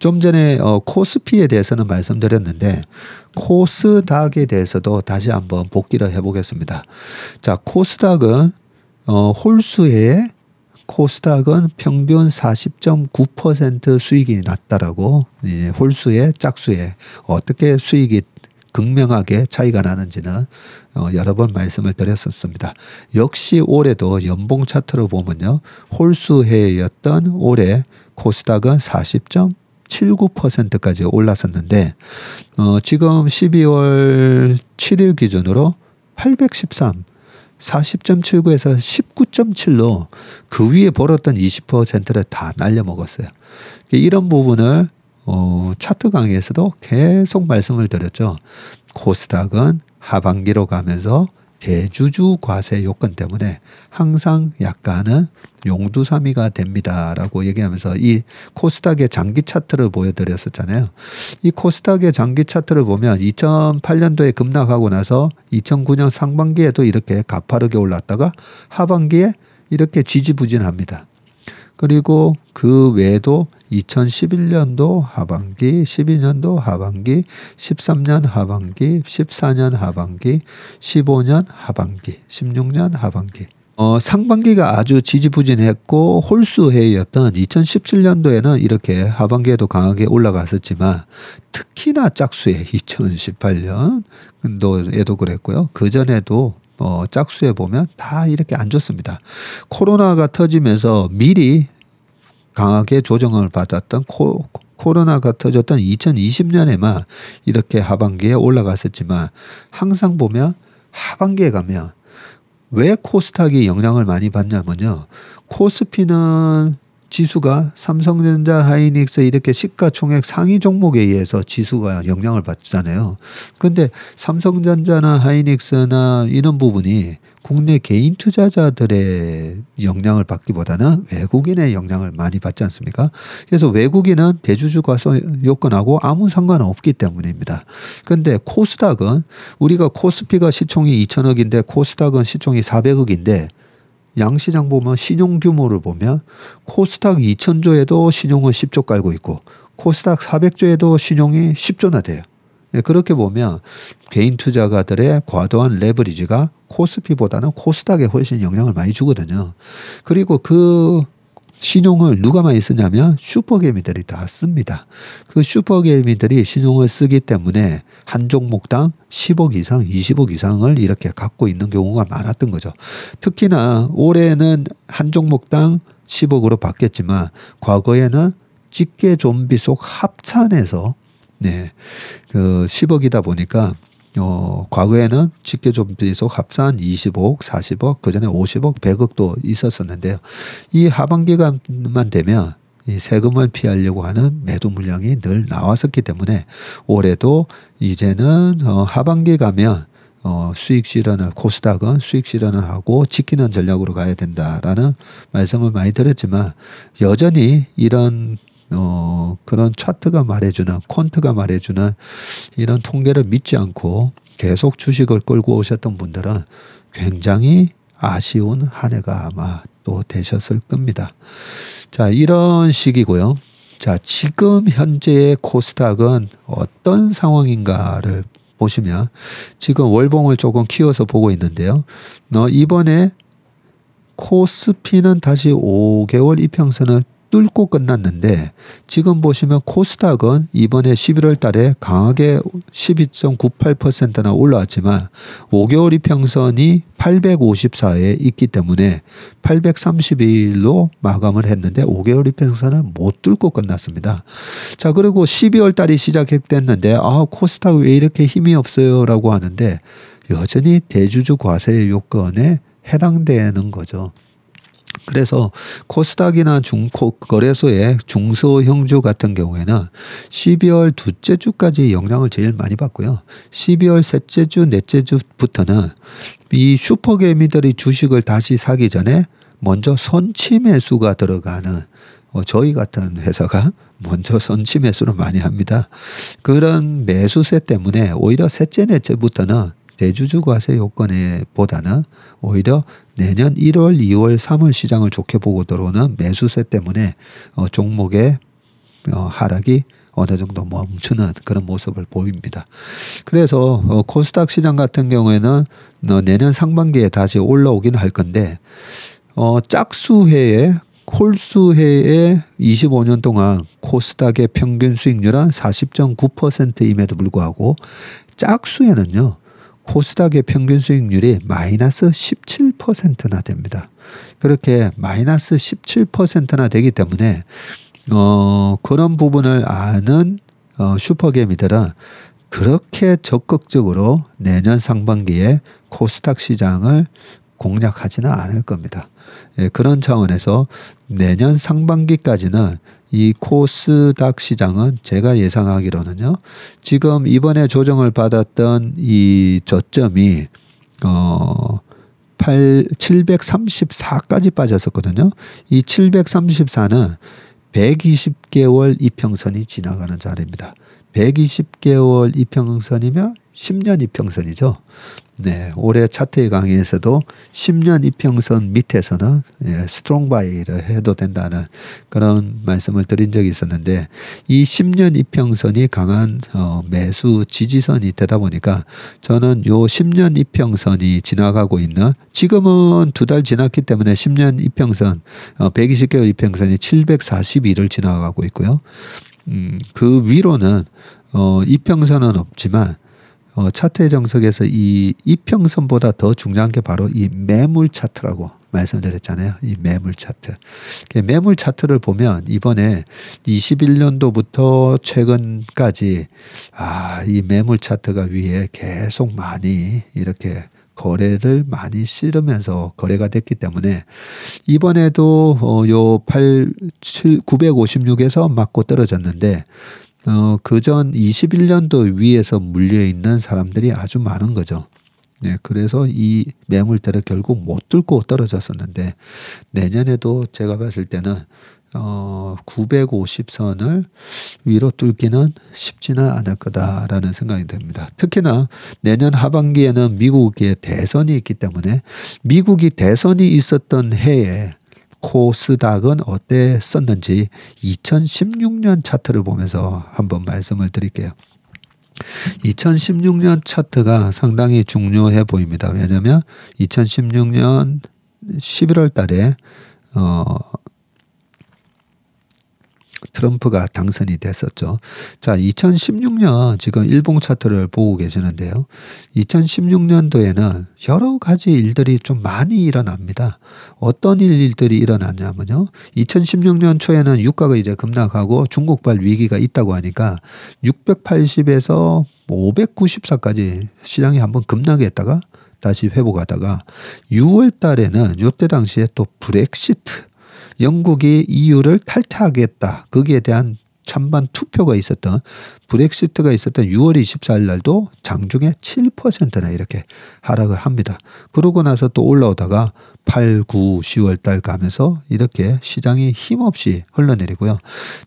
좀 전에 어, 코스피에 대해서는 말씀드렸는데 코스닥에 대해서도 다시 한번 복기를 해보겠습니다. 자, 코스닥은 어, 홀수에 코스닥은 평균 40.9% 수익이 났다라고 예, 홀수에 짝수에 어떻게 수익이 극명하게 차이가 나는지는 어, 여러 번 말씀을 드렸었습니다. 역시 올해도 연봉 차트로 보면요. 홀수해였던 올해 코스닥은 40. 6.79%까지 올랐었는데 어, 지금 12월 7일 기준으로 813 40.79에서 19.7로 그 위에 벌었던 20%를 다 날려먹었어요. 이런 부분을 어, 차트 강의에서도 계속 말씀을 드렸죠. 코스닥은 하반기로 가면서 대주주 과세 요건 때문에 항상 약간은 용두사미가 됩니다라고 얘기하면서 이 코스닥의 장기 차트를 보여드렸었잖아요. 이 코스닥의 장기 차트를 보면 2008년도에 급락하고 나서 2009년 상반기에도 이렇게 가파르게 올랐다가 하반기에 이렇게 지지부진합니다. 그리고 그 외에도 2011년도 하반기, 12년도 하반기, 13년 하반기, 14년 하반기, 15년 하반기, 16년 하반기. 어, 상반기가 아주 지지부진했고 홀수해였던 2017년도에는 이렇게 하반기에도 강하게 올라갔었지만 특히나 짝수의 2018년도에도 그랬고요. 그전에도 어, 짝수에 보면 다 이렇게 안 좋습니다. 코로나가 터지면서 미리 강하게 조정을 받았던 코, 코로나가 터졌던 2020년에만 이렇게 하반기에 올라갔었지만 항상 보면 하반기에 가면 왜 코스닥이 영향을 많이 받냐면요. 코스피는 지수가 삼성전자 하이닉스 이렇게 시가총액 상위 종목에 의해서 지수가 영향을 받잖아요. 근데 삼성전자나 하이닉스나 이런 부분이 국내 개인 투자자들의 영향을 받기보다는 외국인의 영향을 많이 받지 않습니까? 그래서 외국인은 대주주가 요건하고 아무 상관없기 때문입니다. 근데 코스닥은 우리가 코스피가 시총이 2천억인데 코스닥은 시총이 400억인데 양 시장 보면 신용 규모를 보면 코스닥 2 0 0 0조에도 신용은 10조 깔고 있고 코스닥 400조에도 신용이 10조나 돼요. 예, 그렇게 보면 개인 투자가들의 과도한 레버리지가 코스피보다는 코스닥에 훨씬 영향을 많이 주거든요. 그리고 그 신용을 누가 많이 쓰냐면 슈퍼개미들이 다 씁니다. 그 슈퍼개미들이 신용을 쓰기 때문에 한 종목당 10억 이상, 20억 이상을 이렇게 갖고 있는 경우가 많았던 거죠. 특히나 올해는 한 종목당 10억으로 바뀌었지만 과거에는 집게 좀비 속 합산해서 네, 그 10억이다 보니까 어, 과거에는 직계존비 속 합산 25억, 40억, 그 전에 50억, 100억도 있었었는데요. 이 하반기간만 되면 이 세금을 피하려고 하는 매도 물량이 늘 나왔었기 때문에 올해도 이제는 어, 하반기 가면 어, 수익 실현을 코스닥은 수익 실현을 하고 지키는 전략으로 가야 된다라는 말씀을 많이 드렸지만 여전히 이런 어, 그런 차트가 말해주는, 콘트가 말해주는 이런 통계를 믿지 않고 계속 주식을 끌고 오셨던 분들은 굉장히 아쉬운 한 해가 아마 또 되셨을 겁니다. 자, 이런 식이고요. 자, 지금 현재의 코스닥은 어떤 상황인가를 보시면 지금 월봉을 조금 키워서 보고 있는데요. 어, 이번에 코스피는 다시 5개월 이평선을 뚫고 끝났는데 지금 보시면 코스닥은 이번에 11월 달에 강하게 12.98%나 올라왔지만 5개월 이평선이 854에 있기 때문에 831로 마감을 했는데 5개월 이평선을 못 뚫고 끝났습니다. 자 그리고 12월 달이 시작됐는데아 코스닥 왜 이렇게 힘이 없어요 라고 하는데 여전히 대주주 과세 요건에 해당되는 거죠. 그래서 코스닥이나 중코 거래소의 중소형주 같은 경우에는 12월 둘째 주까지 영향을 제일 많이 받고요. 12월 셋째 주, 넷째 주부터는 이 슈퍼개미들이 주식을 다시 사기 전에 먼저 선침매수가 들어가는 어, 저희 같은 회사가 먼저 선침 매수를 많이 합니다. 그런 매수세 때문에 오히려 셋째, 넷째부터는 대주주 과세 요건에 보다는 오히려 내년 1월, 2월, 3월 시장을 좋게 보고 들어오는 매수세 때문에 어, 종목의 어, 하락이 어느 정도 멈추는 그런 모습을 보입니다. 그래서 어, 코스닥 시장 같은 경우에는 어, 내년 상반기에 다시 올라오긴 할 건데 어, 짝수해에 홀수해에 25년 동안 코스닥의 평균 수익률은 40.9%임에도 불구하고 짝수에는요 코스닥의 평균 수익률이 마이너스 17%나 됩니다. 그렇게 마이너스 17%나 되기 때문에 어, 그런 부분을 아는 어, 슈퍼개미들은 그렇게 적극적으로 내년 상반기에 코스닥 시장을 공략하지는 않을 겁니다. 예, 그런 차원에서 내년 상반기까지는 이 코스닥 시장은 제가 예상하기로는요. 지금 이번에 조정을 받았던 이 저점이 어 8, 734까지 빠졌었거든요. 이 734는 120개월 이평선이 지나가는 자리입니다. 120개월 이평선이며 10년 이평선이죠. 네, 올해 차트의 강의에서도 10년 이평선 밑에서는 예, 스트롱 바이를 해도 된다는 그런 말씀을 드린 적이 있었는데 이 10년 이평선이 강한 어, 매수 지지선이 되다 보니까 저는 요 10년 이평선이 지나가고 있는 지금은 두 달 지났기 때문에 10년 이평선 어, 120개월 이평선이 7 4 2을 지나가고 있고요. 음, 그 위로는 어, 이평선은 없지만 어, 차트의 정석에서 이 이평선보다 더 중요한 게 바로 이 매물 차트라고 말씀드렸잖아요. 이 매물 차트. 매물 차트를 보면 이번에 21년도부터 최근까지 아, 이 매물 차트가 위에 계속 많이 이렇게 거래를 많이 실으면서 거래가 됐기 때문에 이번에도 어, 요 8, 7, 956에서 맞고 떨어졌는데 어, 그전 21년도 위에서 물려 있는 사람들이 아주 많은 거죠. 네, 그래서 이 매물대를 결국 못 들고 떨어졌었는데 내년에도 제가 봤을 때는 어, 950선을 위로 뚫기는 쉽지는 않을 거다라는 생각이 듭니다. 특히나 내년 하반기에는 미국의 대선이 있기 때문에 미국이 대선이 있었던 해에 코스닥은 어땠었는지 2016년 차트를 보면서 한번 말씀을 드릴게요. 2016년 차트가 상당히 중요해 보입니다. 왜냐하면 2016년 11월 달에 어, 트럼프가 당선이 됐었죠. 자, 2016년 지금 일본 차트를 보고 계시는데요. 2016년도에는 여러 가지 일들이 좀 많이 일어납니다. 어떤 일들이 일어났냐면요 2016년 초에는 유가가 이제 급락하고 중국발 위기가 있다고 하니까 680에서 594까지 시장이 한번 급락했다가 다시 회복하다가 6월 달에는 요때 당시에 또 브렉시트 영국이 EU를 탈퇴하겠다. 거기에 대한 찬반 투표가 있었던 브렉시트가 있었던 6월 24일 날도 장중에 7%나 이렇게 하락을 합니다. 그러고 나서 또 올라오다가 8, 9, 10월 달 가면서 이렇게 시장이 힘없이 흘러내리고요.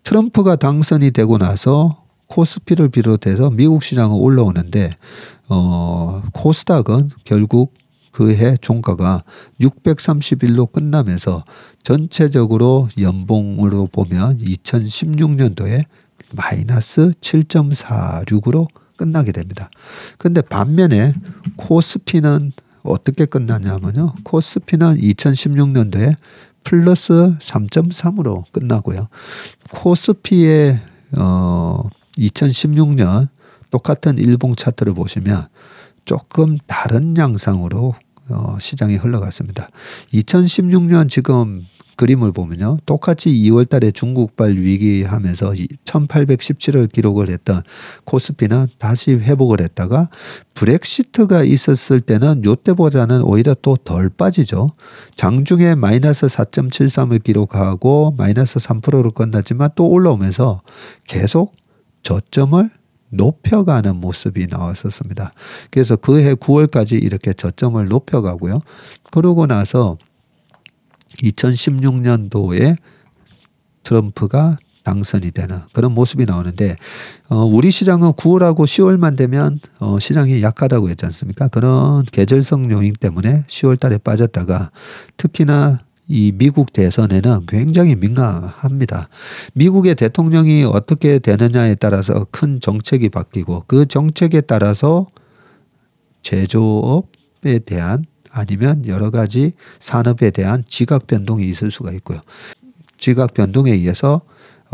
트럼프가 당선이 되고 나서 코스피를 비롯해서 미국 시장은 올라오는데 어, 코스닥은 결국 그해 종가가 631로 끝나면서 전체적으로 연봉으로 보면 2016년도에 마이너스 7.46으로 끝나게 됩니다. 근데 반면에 코스피는 어떻게 끝나냐면요. 코스피는 2016년도에 플러스 3.3으로 끝나고요. 코스피의 어 2016년 똑같은 일봉 차트를 보시면 조금 다른 양상으로 어, 시장이 흘러갔습니다. 2016년 지금 그림을 보면요. 똑같이 2월 달에 중국발 위기하면서 1817을 기록을 했던 코스피는 다시 회복을 했다가 브렉시트가 있었을 때는 요때보다는 오히려 또 덜 빠지죠. 장중에 마이너스 4.73을 기록하고 마이너스 3%로 끝났지만 또 올라오면서 계속 저점을 높여가는 모습이 나왔었습니다. 그래서 그해 9월까지 이렇게 저점을 높여가고요. 그러고 나서 2016년도에 트럼프가 당선이 되는 그런 모습이 나오는데 어, 우리 시장은 9월하고 10월만 되면 어, 시장이 약하다고 했지 않습니까? 그런 계절성 요인 때문에 10월달에 빠졌다가 특히나 이 미국 대선에는 굉장히 민감합니다. 미국의 대통령이 어떻게 되느냐에 따라서 큰 정책이 바뀌고 그 정책에 따라서 제조업에 대한 아니면 여러 가지 산업에 대한 지각 변동이 있을 수가 있고요. 지각 변동에 의해서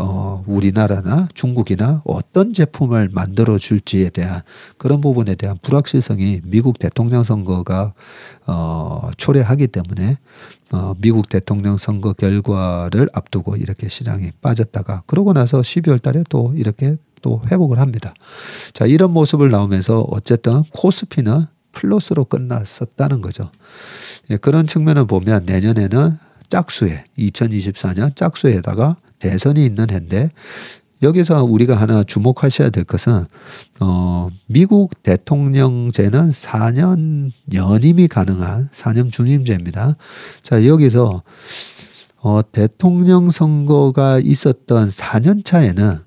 어, 우리나라나 중국이나 어떤 제품을 만들어 줄지에 대한 그런 부분에 대한 불확실성이 미국 대통령 선거가 어, 초래하기 때문에 어, 미국 대통령 선거 결과를 앞두고 이렇게 시장이 빠졌다가 그러고 나서 12월 달에 또 이렇게 또 회복을 합니다. 자, 이런 모습을 나오면서 어쨌든 코스피는 플러스로 끝났었다는 거죠. 예, 그런 측면을 보면 내년에는 짝수에 2024년 짝수에다가 대선이 있는 해인데 여기서 우리가 하나 주목하셔야 될 것은 어, 미국 대통령제는 4년 연임이 가능한 4년 중임제입니다. 자 여기서 어, 대통령 선거가 있었던 4년 차에는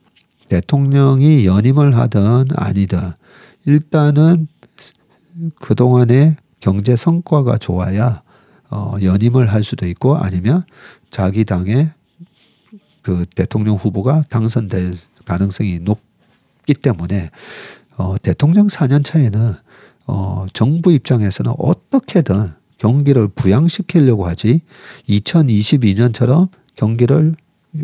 대통령이 연임을 하든 아니든 일단은 그동안의 경제 성과가 좋아야 어, 연임을 할 수도 있고 아니면 자기 당의 그 대통령 후보가 당선될 가능성이 높기 때문에 어, 대통령 4년 차에는 어, 정부 입장에서는 어떻게든 경기를 부양시키려고 하지 2022년처럼 경기를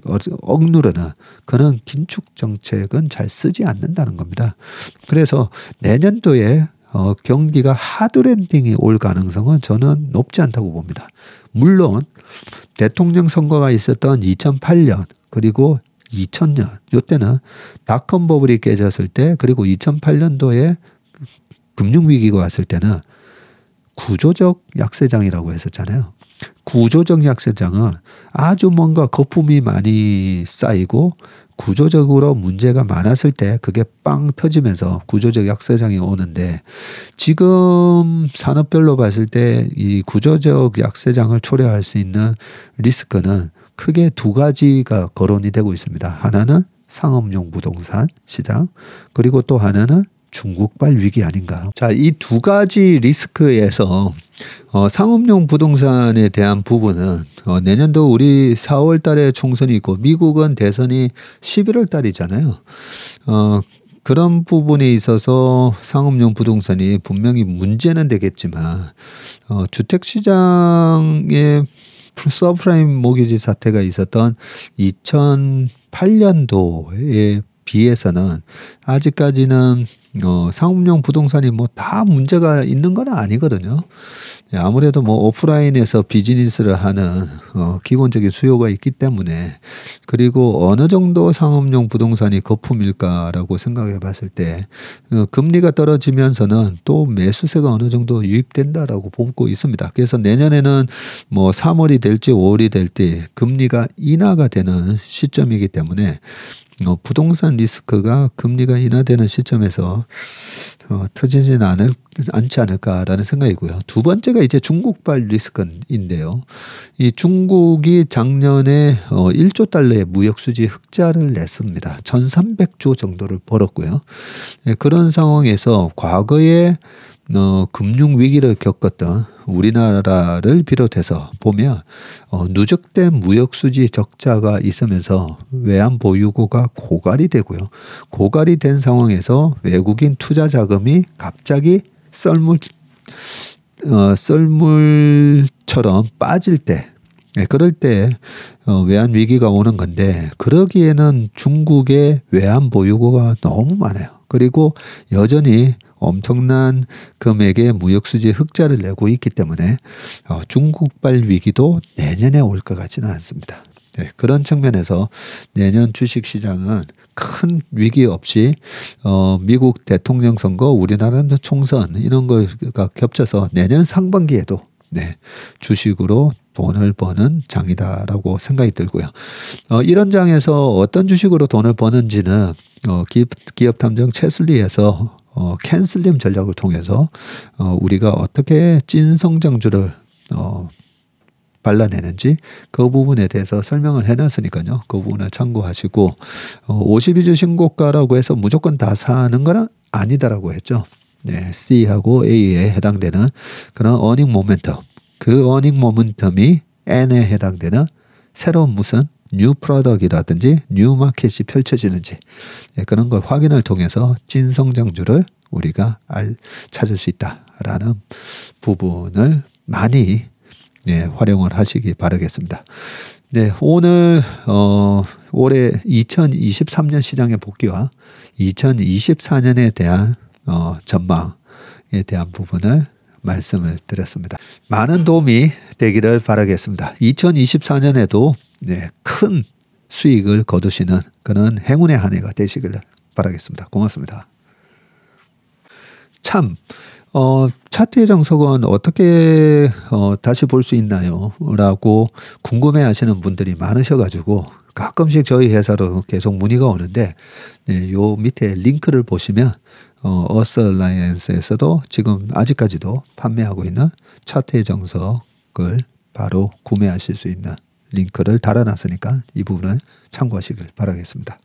어, 억누르는 그런 긴축 정책은 잘 쓰지 않는다는 겁니다. 그래서 내년도에 어, 경기가 하드랜딩이 올 가능성은 저는 높지 않다고 봅니다. 물론 대통령 선거가 있었던 2008년 그리고 2000년 요때는 닷컴 버블이 깨졌을 때 그리고 2008년도에 금융 위기가 왔을 때는 구조적 약세장이라고 했었잖아요. 구조적 약세장은 아주 뭔가 거품이 많이 쌓이고 구조적으로 문제가 많았을 때 그게 빵 터지면서 구조적 약세장이 오는데 지금 산업별로 봤을 때 이 구조적 약세장을 초래할 수 있는 리스크는 크게 두 가지가 거론이 되고 있습니다. 하나는 상업용 부동산 시장, 그리고 또 하나는 중국발 위기 아닌가. 자, 이 두 가지 리스크에서 어, 상업용 부동산에 대한 부분은 어, 내년도 우리 4월 달에 총선이 있고 미국은 대선이 11월 달이잖아요. 어, 그런 부분에 있어서 상업용 부동산이 분명히 문제는 되겠지만 어, 주택 시장에 서프라임 모기지 사태가 있었던 2008년도에 비해서는 아직까지는 어, 상업용 부동산이 뭐 다 문제가 있는 건 아니거든요. 예, 아무래도 뭐 오프라인에서 비즈니스를 하는 어, 기본적인 수요가 있기 때문에 그리고 어느 정도 상업용 부동산이 거품일까라고 생각해 봤을 때 어, 금리가 떨어지면서는 또 매수세가 어느 정도 유입된다라고 보고 있습니다. 그래서 내년에는 뭐 3월이 될지 5월이 될지 금리가 인하가 되는 시점이기 때문에 어, 부동산 리스크가 금리가 인하되는 시점에서 어, 터지진 않을, 않지 않을까라는 생각이고요. 두 번째가 이제 중국발 리스크인데요. 이 중국이 작년에 어, 1조 달러의 무역 수지 흑자를 냈습니다. 1 300조 정도를 벌었고요. 네, 그런 상황에서 과거에 어, 금융 위기를 겪었던 우리나라를 비롯해서 보면 어, 누적된 무역 수지 적자가 있으면서 외환 보유고가 고갈이 되고요. 고갈이 된 상황에서 외국인 투자 자금이 갑자기 썰물 어, 썰물처럼 빠질 때 네, 그럴 때 어, 외환 위기가 오는 건데 그러기에는 중국의 외환 보유고가 너무 많아요. 그리고 여전히 엄청난 금액의 무역 수지 흑자를 내고 있기 때문에 어, 중국발 위기도 내년에 올 것 같지는 않습니다. 네, 그런 측면에서 내년 주식 시장은 큰 위기 없이 어, 미국 대통령 선거, 우리나라 총선 이런 거가 겹쳐서 내년 상반기에도 네, 주식으로 돈을 버는 장이다라고 생각이 들고요. 어, 이런 장에서 어떤 주식으로 돈을 버는지는 어, 기 기업 탐정 채슬리에서 어, 캔슬림 전략을 통해서 어, 우리가 어떻게 찐 성장주를 어, 발라내는지 그 부분에 대해서 설명을 해놨으니까요. 그 부분을 참고하시고 어, 52주 신고가라고 해서 무조건 다 사는 거는 아니다라고 했죠. 네, C하고 A에 해당되는 그런 어닝 모멘텀 그 어닝 모멘텀이 N에 해당되는 새로운 무슨 뉴 프로덕이라든지 뉴 마켓이 펼쳐지는지 예, 그런 걸 확인을 통해서 진성장주를 우리가 알, 찾을 수 있다라는 부분을 많이 예, 활용을 하시기 바라겠습니다. 네, 오늘 어, 올해 2023년 시장의 복귀와 2024년에 대한 어, 전망에 대한 부분을 말씀을 드렸습니다. 많은 도움이 되기를 바라겠습니다. 2024년에도 네, 큰 수익을 거두시는 그런 행운의 한 해가 되시길 바라겠습니다. 고맙습니다. 참, 어, 차트의 정석은 어떻게 어, 다시 볼 수 있나요? 라고 궁금해 하시는 분들이 많으셔가지고 가끔씩 저희 회사로 계속 문의가 오는데 네, 요 밑에 링크를 보시면 어, 어스라이언스에서도 지금 아직까지도 판매하고 있는 차트의 정석을 바로 구매하실 수 있는 링크를 달아놨으니까 이 부분을 참고하시길 바라겠습니다.